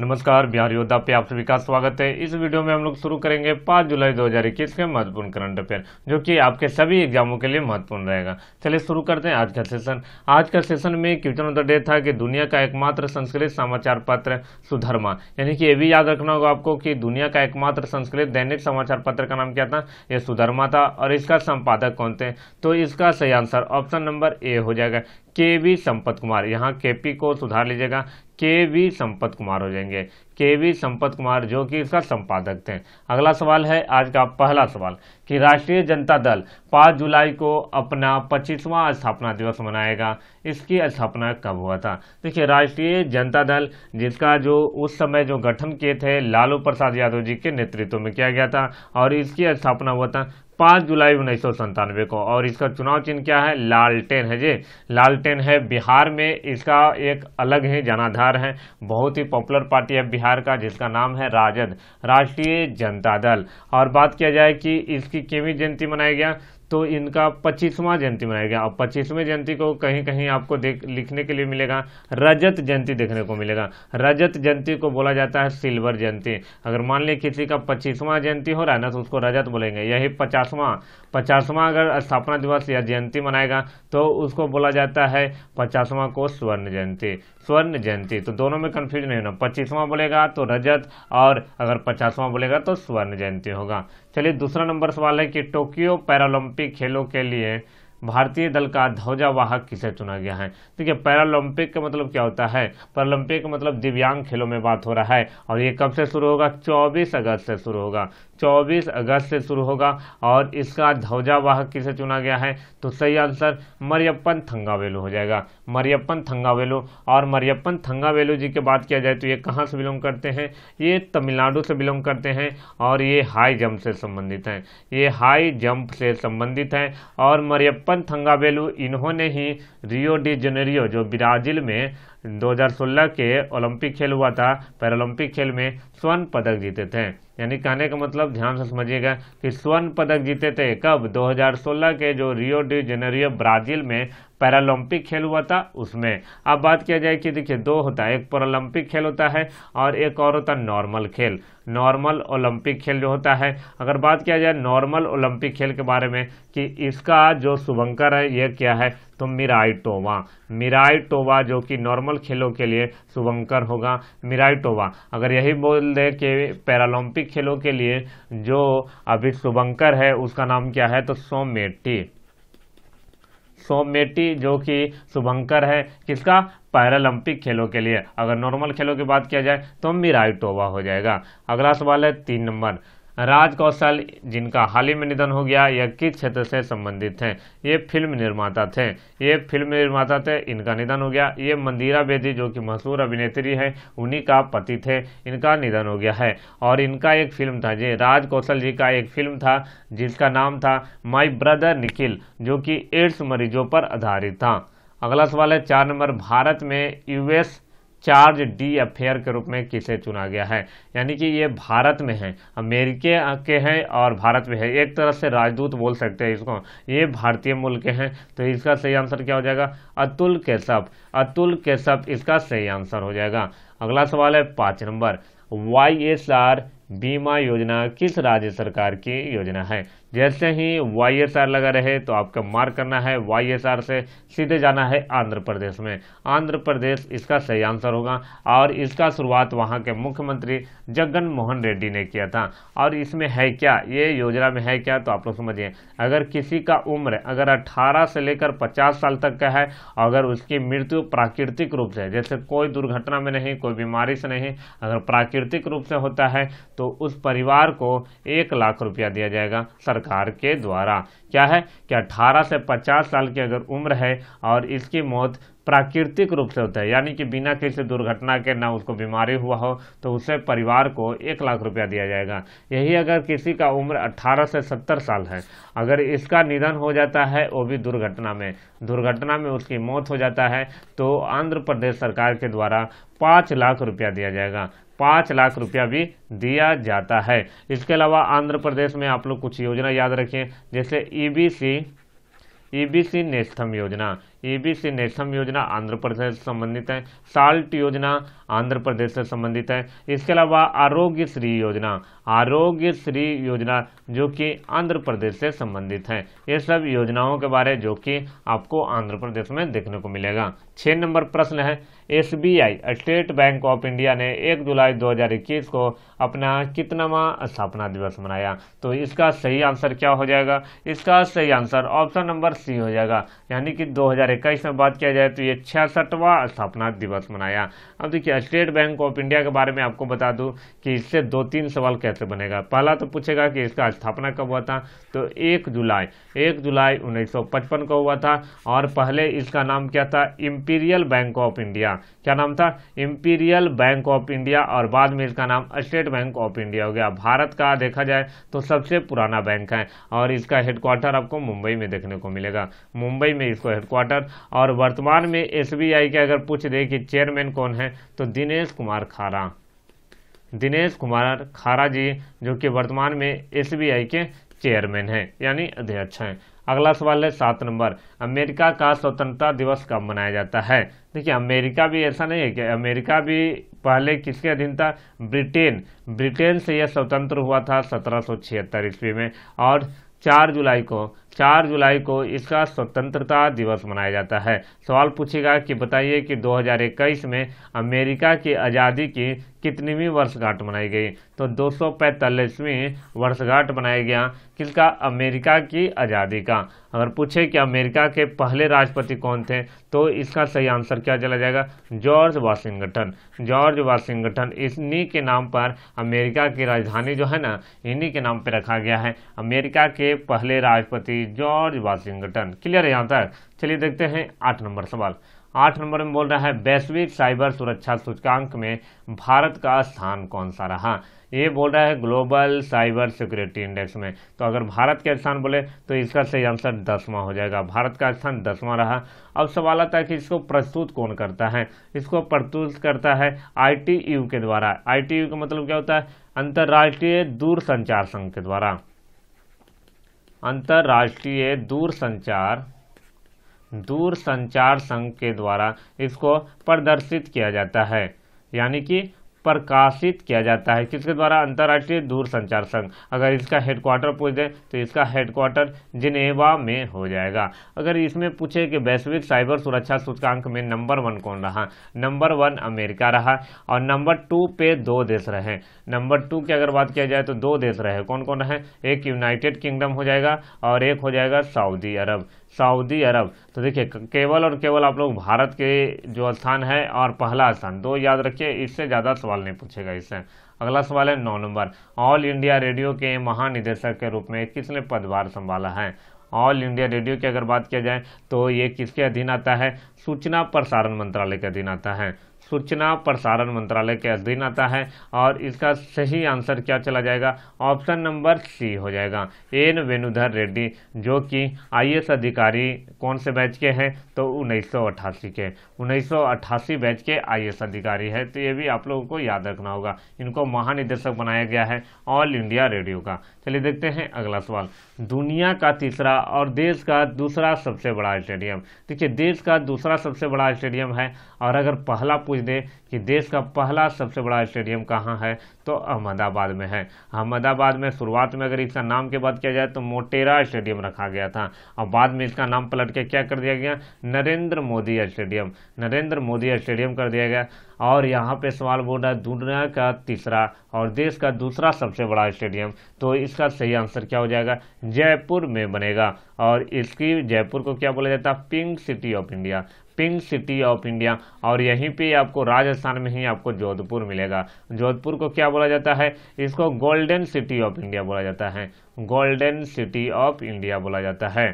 नमस्कार बिहार योद्धा पे आप सभी का स्वागत है इस वीडियो में हम लोग शुरू करेंगे 5 जुलाई 2021 के महत्वपूर्ण करंट अफेयर जो कि आपके सभी एग्जामों के लिए महत्वपूर्ण रहेगा चलिए शुरू करते हैं आज का सेशन आज का सेशन में क्वेश्चन ऑफ द डे था कि दुनिया का एकमात्र संस्कृत समाचार पत्र सुधर्मा यानी कि ये भी याद रखना होगा आपको कि दुनिया का एकमात्र संस्कृत दैनिक समाचार पत्र का नाम क्या था यह सुधर्मा था और इसका संपादक कौन थे तो इसका सही आंसर ऑप्शन नंबर ए हो जाएगा के वी संपत कुमार यहाँ के पी को सुधार लीजिएगा के वी संपत कुमार हो जाएंगे के वी संपत कुमार जो कि इसका संपादक थे अगला सवाल है आज का पहला सवाल कि राष्ट्रीय जनता दल 5 जुलाई को अपना 25वां स्थापना दिवस मनाएगा इसकी स्थापना कब हुआ था देखिए राष्ट्रीय जनता दल जिसका जो उस समय जो गठन किए थे लालू प्रसाद यादव जी के नेतृत्व में किया गया था और इसकी स्थापना हुआ था पाँच जुलाई उन्नीस को और इसका चुनाव चिन्ह क्या है लालटेन है जी लालटेन है बिहार में इसका एक अलग ही जनाधार है बहुत ही पॉपुलर पार्टी है बिहार का जिसका नाम है राजद राष्ट्रीय जनता दल और बात किया जाए कि इसकी केवी जयंती मनाया गया तो इनका पच्चीसवां जयंती मनाया गया और पच्चीसवें जयंती को कहीं कहीं आपको देख लिखने के लिए मिलेगा रजत जयंती देखने को मिलेगा रजत जयंती को बोला जाता है सिल्वर जयंती अगर मान लें किसी का पच्चीसवां जयंती हो रहा है ना तो उसको रजत बोलेंगे यही पचासवां पचासवां अगर स्थापना दिवस या जयंती मनाएगा तो उसको बोला जाता है पचासवां को स्वर्ण जयंती स्वर्ण जयंती तो दोनों में कन्फ्यूज नहीं होना पच्चीसवां बोलेगा तो रजत और अगर पचासवां बोलेगा तो स्वर्ण जयंती होगा चलिए दूसरा नंबर सवाल है कि टोक्यो पैरालंपिक खेलों के लिए भारतीय दल का ध्वजावाहक किसे चुना गया है देखिए पैरालंपिक का मतलब क्या होता है पैरालंपिक का मतलब दिव्यांग खेलों में बात हो रहा है और ये कब से शुरू होगा 24 अगस्त से शुरू होगा 24 अगस्त से शुरू होगा और इसका ध्वजावाहक किसे चुना गया है तो सही आंसर मरियपन थंगावेलू हो जाएगा मरियप्पन थंगावेलो और मरियप्पन थंगावेलो जी की बात किया जाए तो ये कहाँ से बिलोंग करते हैं ये तमिलनाडु से बिलोंग करते हैं और ये हाई जंप से संबंधित हैं ये हाई जंप से संबंधित हैं और मरियप्पन थंगावेलू इन्होंने ही रियो डी जेनेरियो जो ब्राज़ील में 2016 के ओलंपिक खेल हुआ था पैरोलंपिक खेल में स्वर्ण पदक जीते थे यानी कहने का मतलब ध्यान से समझिएगा कि स्वर्ण पदक जीते थे कब 2016 के जो रियो डी जेनेरियो ब्राज़ील में पैरालंपिक खेल हुआ था उसमें अब बात किया जाए कि देखिए दो होता है एक पैरालंपिक खेल होता है और एक और होता है नॉर्मल खेल नॉर्मल ओलंपिक खेल जो होता है अगर बात किया जाए नॉर्मल ओलंपिक खेल के बारे में कि इसका जो शुभंकर है यह क्या है तो मिराइटोवा मिराइटोवा मिराई टोवा जो कि नॉर्मल खेलों के लिए शुभंकर होगा मिराई टोवा अगर यही बोल दें कि पैरालंपिक खेलों के लिए जो अभी शुभंकर है उसका नाम क्या है तो सोमेटी सोमेटी जो कि शुभंकर है किसका पैरालंपिक खेलों के लिए अगर नॉर्मल खेलों की बात किया जाए तो मिराई टोबा हो जाएगा अगला सवाल है तीन नंबर राज कौशल जिनका हाल ही में निधन हो गया यह किस क्षेत्र से संबंधित हैं ये फिल्म निर्माता थे ये फिल्म निर्माता थे इनका निधन हो गया ये मंदिरा बेदी जो कि मशहूर अभिनेत्री है उन्हीं का पति थे इनका निधन हो गया है और इनका एक फिल्म था जी राज कौशल जी का एक फिल्म था जिसका नाम था माई ब्रदर निखिल जो कि एड्स मरीजों पर आधारित था अगला सवाल है चार नंबर भारत में यूएस चार्ज डी अफेयर के रूप में किसे चुना गया है यानी कि ये भारत में है अमेरिके के हैं और भारत में है एक तरह से राजदूत बोल सकते हैं इसको ये भारतीय मूल के हैं तो इसका सही आंसर क्या हो जाएगा अतुल केशव अतुल केशव इसका सही आंसर हो जाएगा अगला सवाल है पाँच नंबर वाई एस आर बीमा योजना किस राज्य सरकार की योजना है जैसे ही वाई एस आर लगा रहे तो आपका मार्क करना है वाई एस आर से सीधे जाना है आंध्र प्रदेश में आंध्र प्रदेश इसका सही आंसर होगा और इसका शुरुआत वहां के मुख्यमंत्री जगन मोहन रेड्डी ने किया था और इसमें है क्या ये योजना में है क्या तो आप लोग समझिए अगर किसी का उम्र अगर अट्ठारह से लेकर पचास साल तक का है अगर उसकी मृत्यु प्राकृतिक रूप से जैसे कोई दुर्घटना में नहीं कोई बीमारी से नहीं अगर प्राकृतिक रूप से होता है तो उस परिवार को एक लाख रुपया दिया जाएगा सरकार के द्वारा क्या है कि 18 से 50 साल की अगर उम्र है और इसकी मौत प्राकृतिक रूप से होता है यानी कि बिना किसी दुर्घटना के ना उसको बीमारी हुआ हो तो उसे परिवार को एक लाख रुपया दिया जाएगा यही अगर किसी का उम्र 18 से 70 साल है अगर इसका निधन हो जाता है वो भी दुर्घटना में दुर्घटना में उसकी मौत हो जाता है तो आंध्र प्रदेश सरकार के द्वारा पाँच लाख रुपया दिया जाएगा पाँच लाख रुपया भी दिया जाता है इसके अलावा आंध्र प्रदेश में आप लोग कुछ योजना याद रखिए जैसे ईबीसी ईबीसी नेस्थम योजना ईबीसी e नेस्थम योजना आंध्र प्रदेश से संबंधित है साल्ट योजना आंध्र प्रदेश से संबंधित है इसके अलावा आरोग्य श्री योजना आरोग्य श्री योजना जो कि आंध्र प्रदेश से संबंधित है ये सब योजनाओं के बारे जो कि आपको आंध्र प्रदेश में देखने को मिलेगा छः नंबर प्रश्न है SBI State Bank of India ने 1 जुलाई 2021 को अपना कितनावा स्थापना दिवस मनाया तो इसका सही आंसर क्या हो जाएगा इसका सही आंसर ऑप्शन नंबर सी हो जाएगा यानी कि 2021 में बात किया जाए तो ये छियासठवा स्थापना दिवस मनाया अब देखिए स्टेट बैंक ऑफ इंडिया के बारे में आपको बता दूं कि इससे दो तीन सवाल कैसे कैसे बनेगा पहला तो पूछेगा कि इसका स्थापना कब हुआ था तो एक जुलाई एक जुलाई 1955 को हुआ था और पहले इसका नाम क्या था इम्पीरियल बैंक ऑफ इंडिया क्या नाम था इम्पीरियल बैंक ऑफ इंडिया और बाद में इसका नाम स्टेट बैंक ऑफ इंडिया हो गया भारत का देखा जाए तो सबसे पुराना बैंक है और इसका हेडक्वार्टर आपको मुंबई में देखने को मिलेगा मुंबई में इसको हेडक्वार्टर और वर्तमान में एस के अगर पूछ दे कि चेयरमैन कौन है तो दिनेश कुमार खारा दिनेश कुमार खारा जी जो कि वर्तमान में एसबीआई के चेयरमैन हैं यानी अध्यक्ष हैं अगला सवाल है सात नंबर अमेरिका का स्वतंत्रता दिवस कब मनाया जाता है देखिए अमेरिका भी ऐसा नहीं है कि अमेरिका भी पहले किसके अधीन था ब्रिटेन ब्रिटेन से यह स्वतंत्र हुआ था सत्रह ईस्वी में और चार जुलाई को 4 जुलाई को इसका स्वतंत्रता दिवस मनाया जाता है सवाल पूछेगा कि बताइए कि 2021 में अमेरिका की आज़ादी की कितनीवीं वर्षगांठ मनाई गई तो दो सौ वर्षगांठ मनाया गया किसका अमेरिका की आज़ादी का अगर पूछे कि अमेरिका के पहले राष्ट्रपति कौन थे तो इसका सही आंसर क्या चला जाएगा जॉर्ज वाशिंगटन जॉर्ज वाशिंगटन इन्हीं के नाम पर अमेरिका की राजधानी जो है ना इन्हीं के नाम पर रखा गया है अमेरिका के पहले राष्ट्रपति थी जॉर्ज वाशिंगटन क्लियर है यहाँ तक चलिए देखते हैं आठ नंबर सवाल आठ नंबर में बोल रहा है वैश्विक साइबर सुरक्षा सूचकांक में भारत का स्थान कौन सा रहा ये बोल रहा है ग्लोबल साइबर सिक्योरिटी इंडेक्स में तो अगर भारत के स्थान बोले तो इसका सही आंसर दसवां हो जाएगा भारत का स्थान दसवां रहा अब सवाल आता है कि इसको प्रस्तुत कौन करता है इसको प्रस्तुत करता है आई के द्वारा आई का मतलब क्या होता है अंतर्राष्ट्रीय दूरसंचार संघ के द्वारा अंतर्राष्ट्रीय दूरसंचार दूरसंचार संघ के द्वारा इसको प्रदर्शित किया जाता है यानी कि प्रकाशित किया जाता है किसके द्वारा अंतर्राष्ट्रीय दूरसंचार संघ अगर इसका हेडक्वार्टर पूछ दें तो इसका हेडक्वार्टर जिनेवा में हो जाएगा अगर इसमें पूछे कि वैश्विक साइबर सुरक्षा सूचकांक में नंबर वन कौन रहा नंबर वन अमेरिका रहा और नंबर टू पे दो देश रहे नंबर टू की अगर बात किया जाए तो दो देश रहे कौन कौन रहे एक यूनाइटेड किंगडम हो जाएगा और एक हो जाएगा सऊदी अरब सऊदी अरब तो देखिए केवल और केवल आप लोग भारत के जो स्थान है और पहला स्थान दो याद रखिए इससे ज़्यादा सवाल नहीं पूछेगा इससे अगला सवाल है नौ नंबर ऑल इंडिया रेडियो के महानिदेशक के रूप में किसने पदभार संभाला है ऑल इंडिया रेडियो की अगर बात किया जाए तो ये किसके अधीन आता है सूचना प्रसारण मंत्रालय के अधीन आता है सूचना प्रसारण मंत्रालय के अधीन आता है और इसका सही आंसर क्या चला जाएगा ऑप्शन नंबर सी हो जाएगा एन वेणुधर रेड्डी जो कि आईएएस अधिकारी कौन से बैच के हैं तो 1988 के 1988 बैच के आईएएस अधिकारी है तो ये भी आप लोगों को याद रखना होगा इनको महानिदेशक बनाया गया है ऑल इंडिया रेडियो का चलिए देखते हैं अगला सवाल दुनिया का तीसरा और देश का दूसरा सबसे बड़ा स्टेडियम देखिए देश का दूसरा सबसे बड़ा स्टेडियम है और अगर पहला पूछ दें कि देश का पहला सबसे बड़ा स्टेडियम कहाँ है तो अहमदाबाद में है अहमदाबाद में शुरुआत में अगर इसका नाम की बात किया जाए तो मोटेरा स्टेडियम रखा गया था और बाद में इसका नाम पलट के क्या कर दिया गया नरेंद्र मोदी स्टेडियम नरेंद्र मोदी स्टेडियम कर दिया गया और यहाँ पे सवाल बोल रहा है दुनिया का तीसरा और देश का दूसरा सबसे बड़ा स्टेडियम तो इसका सही आंसर क्या हो जाएगा जयपुर में बनेगा और इसकी जयपुर को क्या बोला जाता है pink city of India pink city of India और यहीं पे आपको राजस्थान में ही आपको जोधपुर मिलेगा जोधपुर को क्या बोला जाता है इसको गोल्डन सिटी ऑफ इंडिया बोला जाता है गोल्डन सिटी ऑफ इंडिया बोला जाता है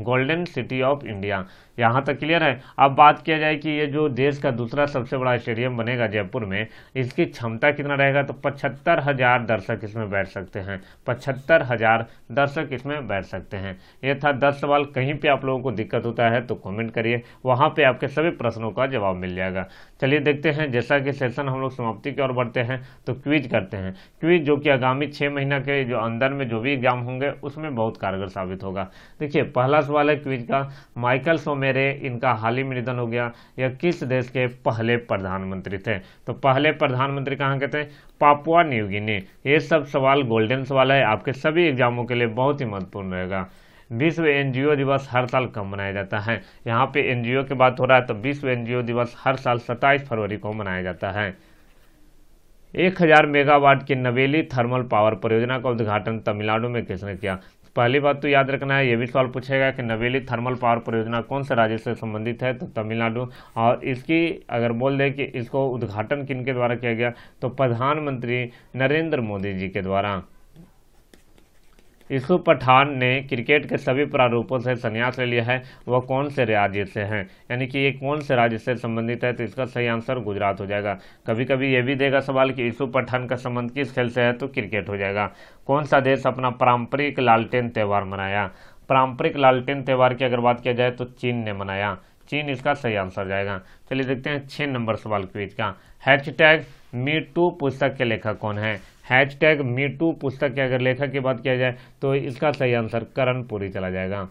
गोल्डन सिटी ऑफ इंडिया यहाँ तक क्लियर है अब बात किया जाए कि ये जो देश का दूसरा सबसे बड़ा स्टेडियम बनेगा जयपुर में इसकी क्षमता कितना रहेगा तो पचहत्तर हजार दर्शक इसमें बैठ सकते हैं पचहत्तर हजार दर्शक इसमें बैठ सकते हैं ये था दस सवाल कहीं पे आप लोगों को दिक्कत होता है तो कमेंट करिए वहाँ पर आपके सभी प्रश्नों का जवाब मिल जाएगा चलिए देखते हैं जैसा कि सेशन हम लोग समाप्ति की ओर बढ़ते हैं तो क्विज करते हैं क्विज जो कि आगामी छः महीना के जो अंदर में जो भी एग्जाम होंगे उसमें बहुत कारगर साबित होगा देखिए पहला पचास वाले क्विज का माइकल सोमेरे इनका हाल ही में निधन हो गया यह किस देश के पहले प्रधानमंत्री थे तो पहले प्रधानमंत्री कहाँ के थे पापुआ न्यूगिनी ये सब सवाल गोल्डन सवाल है आपके सभी एग्जामों के लिए बहुत ही महत्वपूर्ण रहेगा विश्व एनजीओ दिवस हर साल कब मनाया जाता है यहाँ पे एनजीओ की बात हो रहा है तो विश्व एनजीओ दिवस हर साल 27 फरवरी को मनाया जाता है 1000 मेगावाट की नवेली थर्मल पावर परियोजना का उद्घाटन तमिलनाडु में किसने किया पहली बात तो याद रखना है ये भी सवाल पूछेगा कि नवेली थर्मल पावर परियोजना कौन से राज्य से संबंधित है तो तमिलनाडु और इसकी अगर बोल दें कि इसको उद्घाटन किन के द्वारा किया गया तो प्रधानमंत्री नरेंद्र मोदी जी के द्वारा यीशु पठान ने क्रिकेट के सभी प्रारूपों से संन्यास ले लिया है वह कौन से राज्य से हैं यानी कि ये कौन से राज्य से संबंधित है तो इसका सही आंसर गुजरात हो जाएगा कभी कभी ये भी देगा सवाल कि यीशु पठान का संबंध किस खेल से है तो क्रिकेट हो जाएगा कौन सा देश अपना पारंपरिक लालटेन त्यौहार मनाया पारंपरिक लालटेन त्यौहार की अगर बात किया जाए तो चीन ने मनाया चीन इसका सही आंसर जाएगा चलिए देखते हैं छः नंबर सवाल क्विज का टैग मी टू पुस्तक के लेखक कौन है हैश टैग मीटू पुस्तक के अगर लेखक की बात किया जाए तो इसका सही आंसर करण पुरी चला जाएगा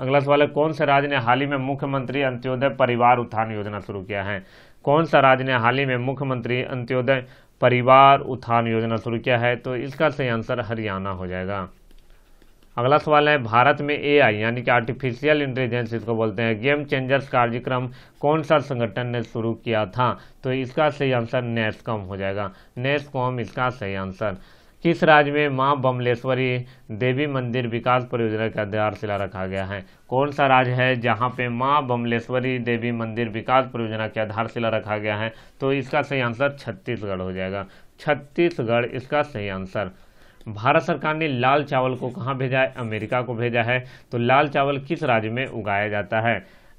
अगला सवाल है कौन सा राज्य ने हाल ही में मुख्यमंत्री अंत्योदय परिवार उत्थान योजना शुरू किया है कौन सा राज्य ने हाल ही में मुख्यमंत्री अंत्योदय परिवार उत्थान योजना शुरू किया है तो इसका सही आंसर हरियाणा हो जाएगा अगला सवाल है भारत में एआई यानी कि आर्टिफिशियल इंटेलिजेंस इसको बोलते हैं गेम चेंजर्स कार्यक्रम कौन सा संगठन ने शुरू किया था तो इसका सही आंसर नेस्कॉम हो जाएगा नेस्कॉम इसका सही आंसर किस राज्य में मां बमलेश्वरी देवी मंदिर विकास परियोजना का आधारशिला रखा गया है कौन सा राज्य है जहां पे मां बमलेश्वरी देवी मंदिर विकास परियोजना की आधारशिला रखा गया है तो इसका सही आंसर छत्तीसगढ़ हो जाएगा छत्तीसगढ़ इसका सही आंसर भारत सरकार ने लाल चावल को कहाँ भेजा है अमेरिका को भेजा है तो लाल चावल किस राज्य में उगाया जाता है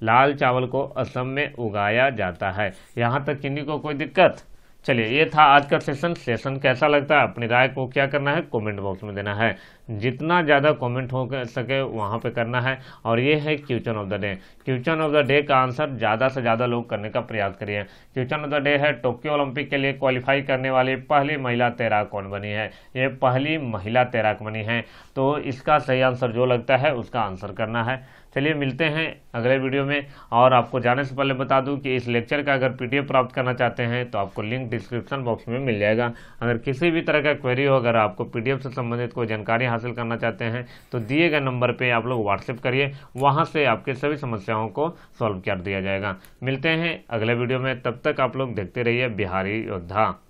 लाल चावल को असम में उगाया जाता है यहाँ तक किन्हीं को कोई दिक्कत चलिए ये था आज का सेशन सेशन कैसा लगता है अपनी राय को क्या करना है कमेंट बॉक्स में देना है जितना ज़्यादा कमेंट हो सके वहाँ पे करना है और ये है question of the day question of the day का आंसर ज़्यादा से ज़्यादा लोग करने का प्रयास करिए क्वेश्चन ऑफ द डे है टोक्यो ओलंपिक के लिए क्वालिफाई करने वाली पहली महिला तैराक कौन बनी है ये पहली महिला तैराक बनी है तो इसका सही आंसर जो लगता है उसका आंसर करना है चलिए मिलते हैं अगले वीडियो में और आपको जाने से पहले बता दूं कि इस लेक्चर का अगर पीडीएफ प्राप्त करना चाहते हैं तो आपको लिंक डिस्क्रिप्शन बॉक्स में मिल जाएगा अगर किसी भी तरह का क्वेरी हो अगर आपको पीडीएफ से संबंधित कोई जानकारी हासिल करना चाहते हैं तो दिए गए नंबर पर आप लोग व्हाट्सएप करिए वहाँ से आपके सभी समस्याओं को सॉल्व कर दिया जाएगा मिलते हैं अगले वीडियो में तब तक आप लोग देखते रहिए बिहारी योद्धा